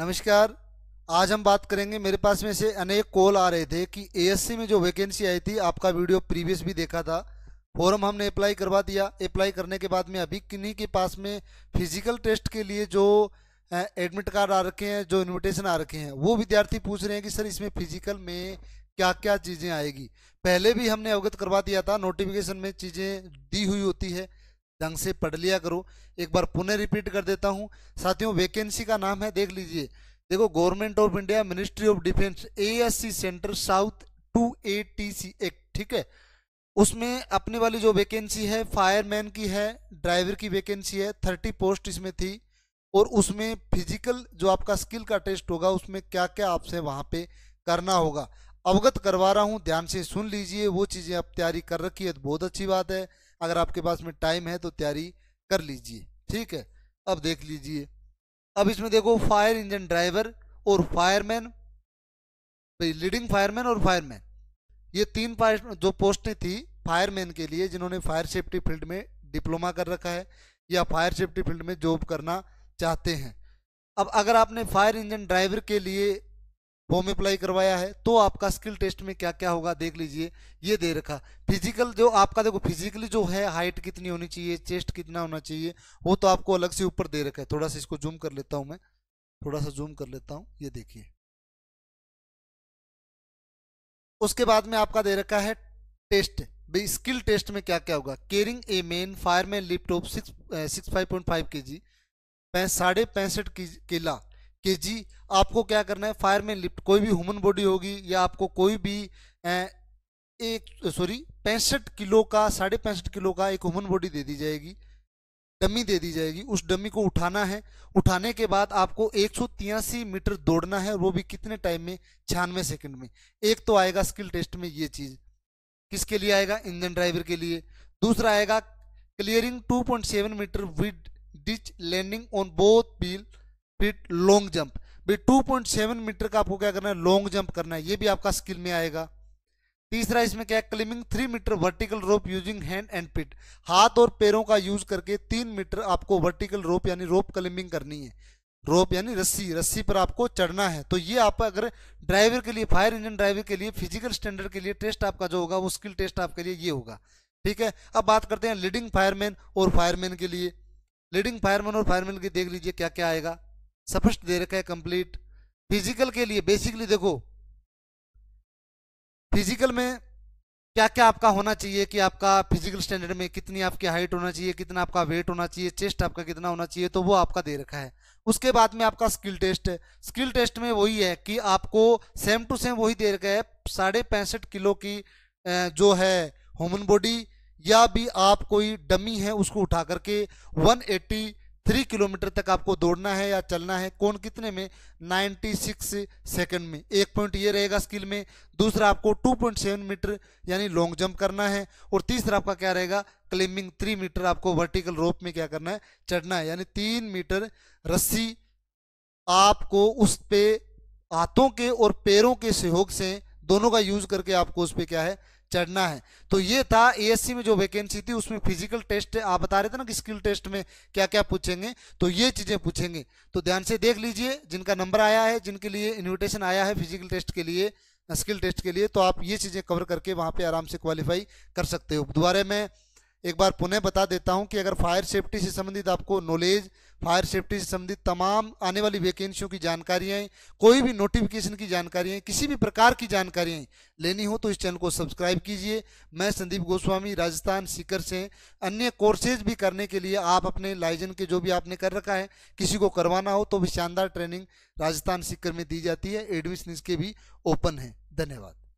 नमस्कार आज हम बात करेंगे मेरे पास में से अनेक कॉल आ रहे थे कि एएससी में जो वैकेंसी आई थी आपका वीडियो प्रीवियस भी देखा था फॉर्म हमने अप्लाई करवा दिया अप्लाई करने के बाद में अभी किन्हीं के पास में फिजिकल टेस्ट के लिए जो एडमिट कार्ड आ रखे हैं जो इन्विटेशन आ रखे हैं वो विद्यार्थी पूछ रहे हैं कि सर इसमें फिजिकल में क्या क्या चीज़ें आएगी पहले भी हमने अवगत करवा दिया था नोटिफिकेशन में चीज़ें दी हुई होती है ढंग से पढ़ लिया करो एक बार पुनः रिपीट कर देता हूँ साथियों वैकेंसी का नाम है देख लीजिए देखो government of India ministry of defence a centre south two A T C act ठीक है उसमें अपने वाली जो वैकेंसी है फायरमैन की है ड्राइवर की वैकेंसी है थर्टी पोस्ट इसमें थी और उसमें फिजिकल जो आपका स्किल का टेस्ट होगा उसमें क्या क्या आपसे वहाँ पे करना होगा अवगत करवा रहा हूँ ध्यान से सुन लीजिए वो चीज़ें आप तैयारी कर रखी है तो बहुत अच्छी बात है अगर आपके पास में टाइम है तो तैयारी कर लीजिए ठीक है अब देख लीजिए अब इसमें देखो फायर इंजन ड्राइवर और फायरमैन लीडिंग फायरमैन और फायरमैन ये तीन जो पोस्टें थी फायरमैन के लिए जिन्होंने फायर सेफ्टी फील्ड में डिप्लोमा कर रखा है या फायर सेफ्टी फील्ड में जॉब करना चाहते हैं अब अगर आपने फायर इंजन ड्राइवर के लिए फॉर्म अप्लाई करवाया है तो आपका स्किल टेस्ट में क्या क्या होगा देख लीजिए ये दे रखा फिजिकल जो आपका देखो फिजिकली जो है हाइट कितनी होनी चाहिए चेस्ट कितना होना चाहिए वो तो आपको अलग से ऊपर दे रखा है थोड़ा सा इसको जूम कर लेता हूँ मैं थोड़ा सा जूम कर लेता हूँ ये देखिए उसके बाद में आपका दे रखा है टेस्ट भाई स्किल टेस्ट में क्या क्या होगा carrying a man fireman lift of six six five point five K G साढ़े पैंसठ किला कि जी आपको क्या करना है फायर में लिफ्ट कोई भी ह्यूमन बॉडी होगी या आपको कोई भी एक सॉरी पैंसठ किलो का साढ़े पैंसठ किलो का एक ह्यूमन बॉडी दे दी जाएगी डमी दे दी जाएगी उस डमी को उठाना है उठाने के बाद आपको एक मीटर दौड़ना है वो भी कितने टाइम में छियानवे सेकंड में एक तो आएगा स्किल टेस्ट में ये चीज़ किसके लिए आएगा इंजन ड्राइवर के लिए दूसरा आएगा clearing 2.7 metre with ditch landing on both wheel फिर लॉन्ग जंप भाई 2.7 मीटर का आपको क्या करना है लॉन्ग जंप करना है ये भी आपका स्किल में आएगा तीसरा इसमें क्या है climbing three metre vertical rope using hand and feet हाथ और पैरों का यूज करके तीन मीटर आपको वर्टिकल रोप यानी रोप क्लिमिंग करनी है रोप यानी रस्सी रस्सी पर आपको चढ़ना है तो ये आप अगर ड्राइवर के लिए फायर इंजन ड्राइवर के लिए फिजिकल स्टैंडर्ड के लिए टेस्ट आपका जो होगा वो स्किल टेस्ट आपके लिए ये होगा ठीक है अब बात करते हैं लीडिंग फायरमैन और फायरमैन के लिए लीडिंग फायरमैन और फायरमैन के देख लीजिए क्या क्या आएगा स्पष्ट दे रखा है कंप्लीट फिजिकल के लिए बेसिकली देखो फिजिकल में क्या क्या आपका होना चाहिए कि आपका फिजिकल स्टैंडर्ड में कितनी आपकी हाइट होना चाहिए कितना आपका वेट होना चाहिए चेस्ट आपका कितना होना चाहिए तो वो आपका दे रखा है उसके बाद में आपका स्किल टेस्ट है स्किल टेस्ट में वही है कि आपको सेम टू सेम वही दे रखा है साढ़े पैंसठ किलो की जो है ह्यूमन बॉडी या भी आप कोई डमी है उसको उठा करके वन थ्री किलोमीटर तक आपको दौड़ना है या चलना है कौन कितने में 96 सेकंड में एक पॉइंट ये रहेगा स्किल में दूसरा आपको 2.7 मीटर यानी लॉन्ग जंप करना है और तीसरा आपका क्या रहेगा क्लिम्बिंग थ्री मीटर आपको वर्टिकल रोप में क्या करना है चढ़ना है यानी तीन मीटर रस्सी आपको उस पर हाथों के और पैरों के सहयोग से दोनों का यूज करके आपको उस पर क्या है चढ़ना है तो ये था एएससी में जो वैकेंसी थी उसमें फिजिकल टेस्ट आप बता रहे थे ना कि स्किल टेस्ट में क्या क्या पूछेंगे तो ये चीज़ें पूछेंगे तो ध्यान से देख लीजिए जिनका नंबर आया है जिनके लिए इन्विटेशन आया है फिजिकल टेस्ट के लिए स्किल टेस्ट के लिए तो आप ये चीज़ें कवर करके वहां पे आराम से क्वालिफाई कर सकते हो दोबारा मैं एक बार पुनः बता देता हूं कि अगर फायर सेफ्टी से संबंधित आपको नॉलेज फायर सेफ्टी से संबंधित तमाम आने वाली वैकेंसियों की जानकारियाँ कोई भी नोटिफिकेशन की जानकारियाँ किसी भी प्रकार की जानकारियाँ लेनी हो तो इस चैनल को सब्सक्राइब कीजिए मैं संदीप गोस्वामी राजस्थान सीकर से अन्य कोर्सेज भी करने के लिए आप अपने लाइजन के जो भी आपने कर रखा है किसी को करवाना हो तो भी शानदार ट्रेनिंग राजस्थान सीकर में दी जाती है एडमिशन इसके भी ओपन है धन्यवाद